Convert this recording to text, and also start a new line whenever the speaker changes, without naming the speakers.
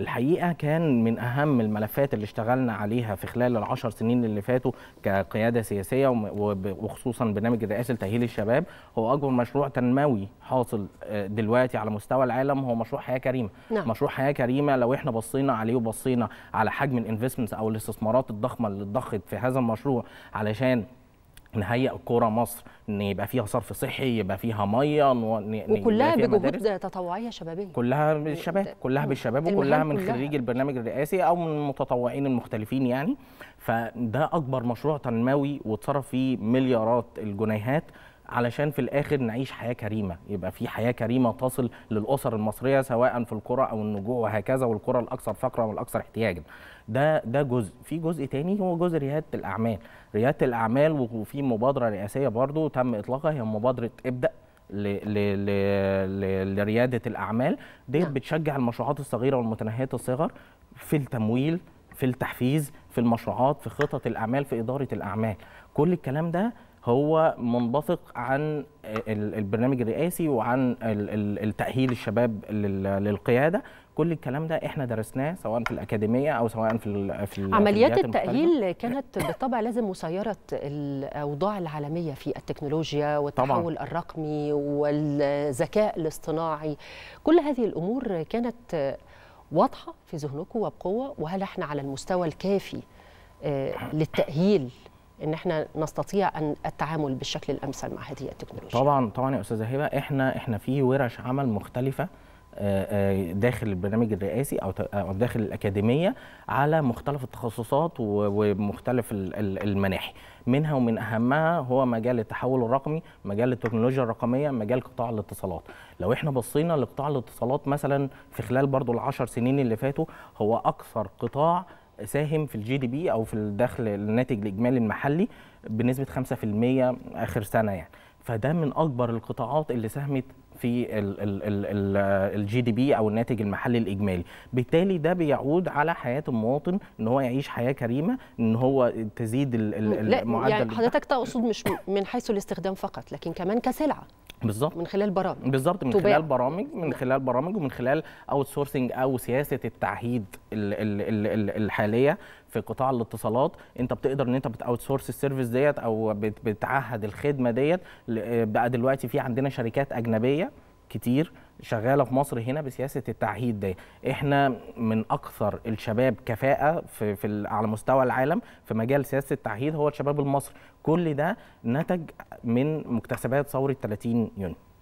الحقيقه كان من اهم الملفات اللي اشتغلنا عليها في خلال العشر سنين اللي فاتوا كقياده سياسيه وخصوصا برنامج الرئاسه لتاهيل الشباب هو اكبر مشروع تنموي حاصل آه، دلوقتي على مستوى العالم هو مشروع حياه كريمه نعم. مشروع حياه كريمه لو احنا بصينا عليه وبصينا على حجم الانفستمنتس او الاستثمارات الضخمه اللي اتضخت في هذا المشروع علشان نهيئ كوره مصر ان يبقى فيها صرف صحي يبقى فيها ميه وكلها بجهود
تطوعيه شبابيه
كلها بالشباب كلها بالشباب وكلها من خريج البرنامج الرئاسي او من المتطوعين المختلفين يعني فده اكبر مشروع تنموي واتصرف فيه مليارات الجنيهات علشان في الاخر نعيش حياه كريمه يبقى في حياه كريمه تصل للاسر المصريه سواء في القرى او النجوع وهكذا والقرى الاكثر فقرا والاكثر احتياجا ده ده جزء في جزء تاني هو جزء رياده الاعمال رياده الاعمال وفي مبادره رئاسيه برضو تم اطلاقها هي مبادره ابدا لرياده الاعمال دي نعم. بتشجع المشروعات الصغيره والمتناهيه الصغر في التمويل في التحفيز في المشروعات في خطط الاعمال في اداره الاعمال كل الكلام ده هو منبثق عن البرنامج الرئاسي وعن التأهيل الشباب للقيادة كل الكلام ده احنا درسناه سواء في الاكاديميه او سواء في في عمليات التاهيل
كانت بالطبع لازم مسيره الاوضاع العالميه في التكنولوجيا والتحول طبعا. الرقمي والذكاء الاصطناعي كل هذه الامور كانت واضحه في ذهنكم وبقوه وهل احنا على المستوى الكافي آه، للتاهيل ان احنا نستطيع ان التعامل بالشكل الامثل مع هذه التكنولوجيا
طبعا طبعا يا استاذه هبه احنا احنا في ورش عمل مختلفه آه، آه، داخل البرنامج الرئاسي او داخل الاكاديميه على مختلف التخصصات ومختلف المناحي منها ومن اهمها هو مجال التحول الرقمي مجال التكنولوجيا الرقميه مجال قطاع الاتصالات لو احنا بصينا لقطاع الاتصالات مثلا في خلال برضو العشر سنين اللي فاتوا هو اكثر قطاع ساهم في الجي دي بي او في الدخل الناتج الاجمالي المحلي بنسبه 5% اخر سنه يعني فده من اكبر القطاعات اللي ساهمت في الجي دي بي او الناتج المحلي الاجمالي بالتالي ده بيعود على حياه المواطن ان هو يعيش حياه كريمه ان هو تزيد يعني المعدل يعني حضرتك
تقصد مش من حيث الاستخدام فقط لكن كمان كسلعه بالظبط من خلال برامج
بالظبط من خلال برامج من خلال برامج ومن خلال اوت سورسنج او سياسه التعهيد الحاليه في قطاع الاتصالات انت بتقدر ان انت بتاوت سورس السيرفيس ديت او بتعهد الخدمه ديت بقى دلوقتي في عندنا شركات اجنبيه كتير شغاله في مصر هنا بسياسه التعهيد ده احنا من اكثر الشباب كفاءه في, في على مستوى العالم في مجال سياسه التعهيد هو الشباب المصري كل ده نتج من مكتسبات ثوره 30 يونيو